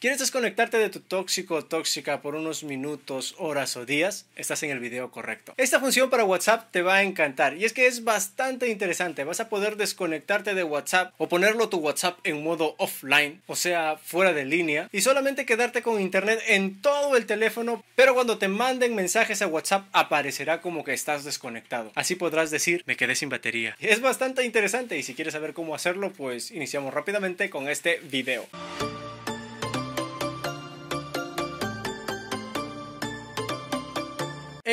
¿Quieres desconectarte de tu tóxico o tóxica por unos minutos, horas o días? Estás en el video correcto. Esta función para WhatsApp te va a encantar y es que es bastante interesante. Vas a poder desconectarte de WhatsApp o ponerlo tu WhatsApp en modo offline, o sea, fuera de línea, y solamente quedarte con internet en todo el teléfono, pero cuando te manden mensajes a WhatsApp aparecerá como que estás desconectado. Así podrás decir, me quedé sin batería. Es bastante interesante y si quieres saber cómo hacerlo, pues iniciamos rápidamente con este video.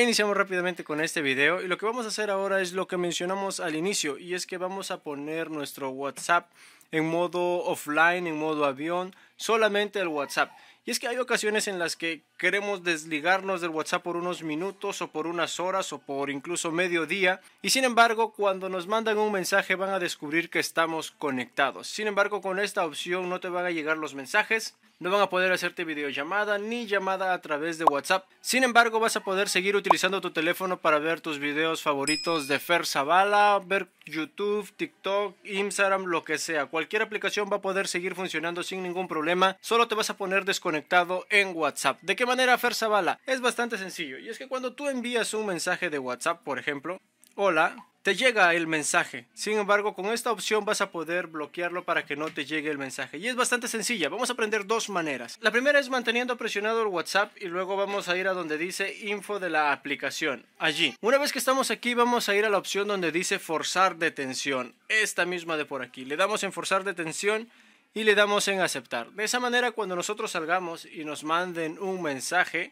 iniciamos rápidamente con este video y lo que vamos a hacer ahora es lo que mencionamos al inicio y es que vamos a poner nuestro WhatsApp en modo offline, en modo avión, solamente el WhatsApp. Y es que hay ocasiones en las que queremos desligarnos del WhatsApp por unos minutos o por unas horas o por incluso medio día y sin embargo cuando nos mandan un mensaje van a descubrir que estamos conectados. Sin embargo con esta opción no te van a llegar los mensajes, no van a poder hacerte videollamada ni llamada a través de WhatsApp. Sin embargo vas a poder seguir utilizando tu teléfono para ver tus videos favoritos de Fer Zavala, ver YouTube, TikTok, Instagram, lo que sea. Cualquier aplicación va a poder seguir funcionando sin ningún problema solo te vas a poner desconectado en WhatsApp. ¿De qué manera, hacer Es bastante sencillo, y es que cuando tú envías un mensaje de WhatsApp, por ejemplo, hola, te llega el mensaje. Sin embargo, con esta opción vas a poder bloquearlo para que no te llegue el mensaje. Y es bastante sencilla. Vamos a aprender dos maneras. La primera es manteniendo presionado el WhatsApp y luego vamos a ir a donde dice info de la aplicación. Allí. Una vez que estamos aquí, vamos a ir a la opción donde dice forzar detención. Esta misma de por aquí. Le damos en forzar detención y le damos en aceptar. De esa manera, cuando nosotros salgamos y nos manden un mensaje,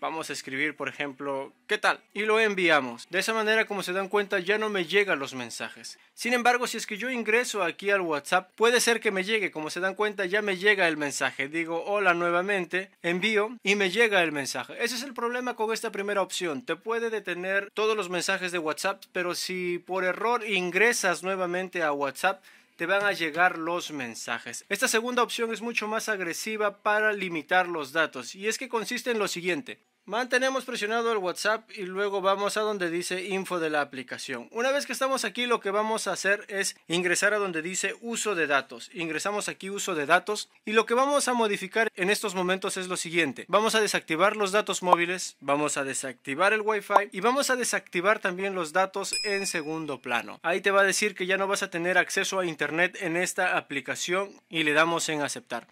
vamos a escribir, por ejemplo, ¿qué tal? Y lo enviamos. De esa manera, como se dan cuenta, ya no me llegan los mensajes. Sin embargo, si es que yo ingreso aquí al WhatsApp, puede ser que me llegue, como se dan cuenta, ya me llega el mensaje. Digo hola nuevamente, envío y me llega el mensaje. Ese es el problema con esta primera opción. Te puede detener todos los mensajes de WhatsApp, pero si por error ingresas nuevamente a WhatsApp, te van a llegar los mensajes. Esta segunda opción es mucho más agresiva para limitar los datos y es que consiste en lo siguiente. Mantenemos presionado el WhatsApp y luego vamos a donde dice info de la aplicación. Una vez que estamos aquí lo que vamos a hacer es ingresar a donde dice uso de datos. Ingresamos aquí uso de datos y lo que vamos a modificar en estos momentos es lo siguiente. Vamos a desactivar los datos móviles, vamos a desactivar el Wi-Fi y vamos a desactivar también los datos en segundo plano. Ahí te va a decir que ya no vas a tener acceso a internet en esta aplicación y le damos en aceptar.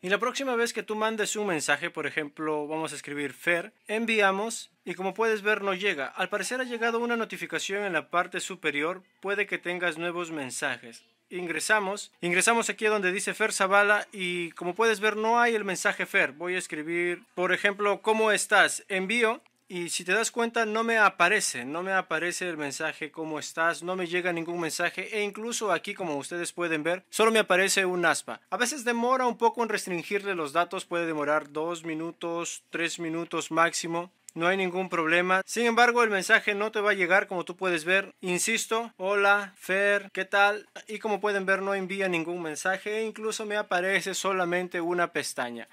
Y la próxima vez que tú mandes un mensaje, por ejemplo, vamos a escribir Fer, enviamos y como puedes ver no llega. Al parecer ha llegado una notificación en la parte superior, puede que tengas nuevos mensajes. Ingresamos, ingresamos aquí donde dice Fer Zavala y como puedes ver no hay el mensaje Fer. Voy a escribir, por ejemplo, ¿cómo estás? Envío y si te das cuenta, no me aparece, no me aparece el mensaje cómo estás, no me llega ningún mensaje e incluso aquí, como ustedes pueden ver, solo me aparece un aspa. A veces demora un poco en restringirle los datos, puede demorar dos minutos, tres minutos máximo no hay ningún problema. Sin embargo, el mensaje no te va a llegar como tú puedes ver. Insisto, hola, Fer, ¿qué tal? Y como pueden ver, no envía ningún mensaje e incluso me aparece solamente una pestaña.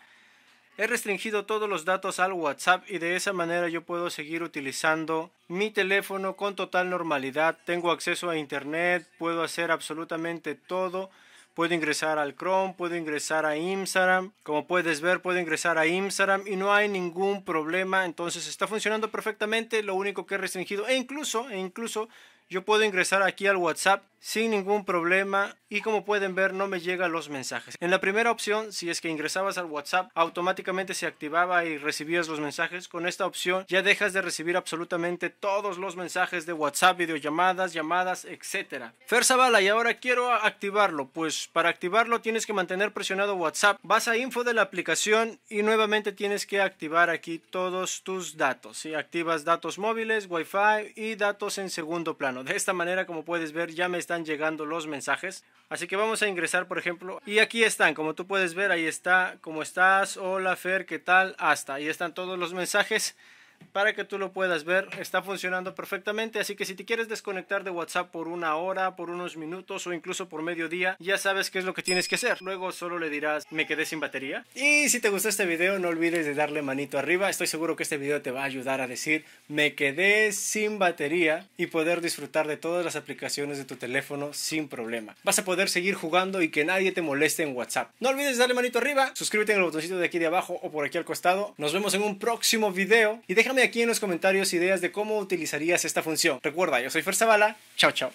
He restringido todos los datos al WhatsApp y de esa manera yo puedo seguir utilizando mi teléfono con total normalidad. Tengo acceso a Internet, puedo hacer absolutamente todo. Puedo ingresar al Chrome, puedo ingresar a Instagram. Como puedes ver, puedo ingresar a Instagram y no hay ningún problema. Entonces está funcionando perfectamente. Lo único que he restringido e incluso, e incluso yo puedo ingresar aquí al WhatsApp sin ningún problema y como pueden ver no me llegan los mensajes. En la primera opción, si es que ingresabas al WhatsApp, automáticamente se activaba y recibías los mensajes. Con esta opción ya dejas de recibir absolutamente todos los mensajes de WhatsApp, videollamadas, llamadas, etcétera, Ferzabala y ahora quiero activarlo, pues para activarlo tienes que mantener presionado WhatsApp. Vas a info de la aplicación y nuevamente tienes que activar aquí todos tus datos. Si activas datos móviles, wifi y datos en segundo plano. De esta manera, como puedes ver, ya me está llegando los mensajes. Así que vamos a ingresar, por ejemplo, y aquí están, como tú puedes ver, ahí está, ¿cómo estás? Hola Fer, ¿qué tal? Hasta, ahí están todos los mensajes para que tú lo puedas ver. Está funcionando perfectamente, así que si te quieres desconectar de WhatsApp por una hora, por unos minutos o incluso por medio día, ya sabes qué es lo que tienes que hacer. Luego solo le dirás, me quedé sin batería. Y si te gustó este video, no olvides de darle manito arriba. Estoy seguro que este video te va a ayudar a decir, me quedé sin batería y poder disfrutar de todas las aplicaciones de tu teléfono sin problema. Vas a poder seguir jugando y que nadie te moleste en WhatsApp. No olvides darle manito arriba, suscríbete en el botoncito de aquí de abajo o por aquí al costado. Nos vemos en un próximo video y Déjame aquí en los comentarios ideas de cómo utilizarías esta función. Recuerda, yo soy Fuerza Bala. Chao, chao.